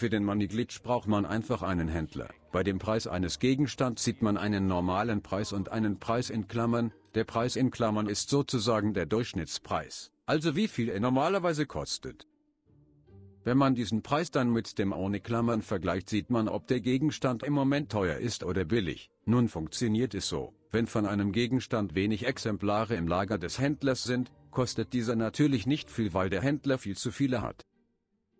Für den Money-Glitch braucht man einfach einen Händler. Bei dem Preis eines Gegenstands sieht man einen normalen Preis und einen Preis in Klammern. Der Preis in Klammern ist sozusagen der Durchschnittspreis, also wie viel er normalerweise kostet. Wenn man diesen Preis dann mit dem ohne Klammern vergleicht, sieht man, ob der Gegenstand im Moment teuer ist oder billig. Nun funktioniert es so, wenn von einem Gegenstand wenig Exemplare im Lager des Händlers sind, kostet dieser natürlich nicht viel, weil der Händler viel zu viele hat.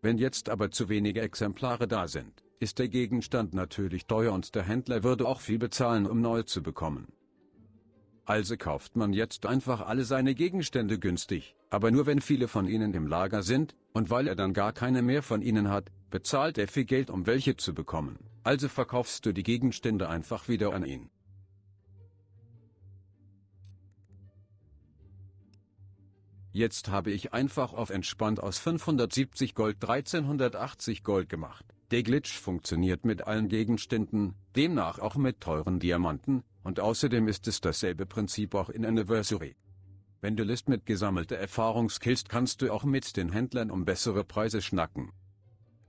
Wenn jetzt aber zu wenige Exemplare da sind, ist der Gegenstand natürlich teuer und der Händler würde auch viel bezahlen, um neu zu bekommen. Also kauft man jetzt einfach alle seine Gegenstände günstig, aber nur wenn viele von ihnen im Lager sind, und weil er dann gar keine mehr von ihnen hat, bezahlt er viel Geld, um welche zu bekommen, also verkaufst du die Gegenstände einfach wieder an ihn. Jetzt habe ich einfach auf entspannt aus 570 Gold 1380 Gold gemacht. Der Glitch funktioniert mit allen Gegenständen, demnach auch mit teuren Diamanten, und außerdem ist es dasselbe Prinzip auch in Anniversary. Wenn du List mit gesammelter Erfahrung skillst, kannst du auch mit den Händlern um bessere Preise schnacken.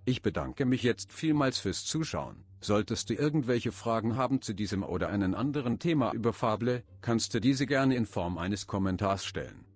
Ich bedanke mich jetzt vielmals fürs Zuschauen. Solltest du irgendwelche Fragen haben zu diesem oder einem anderen Thema über Fable, kannst du diese gerne in Form eines Kommentars stellen.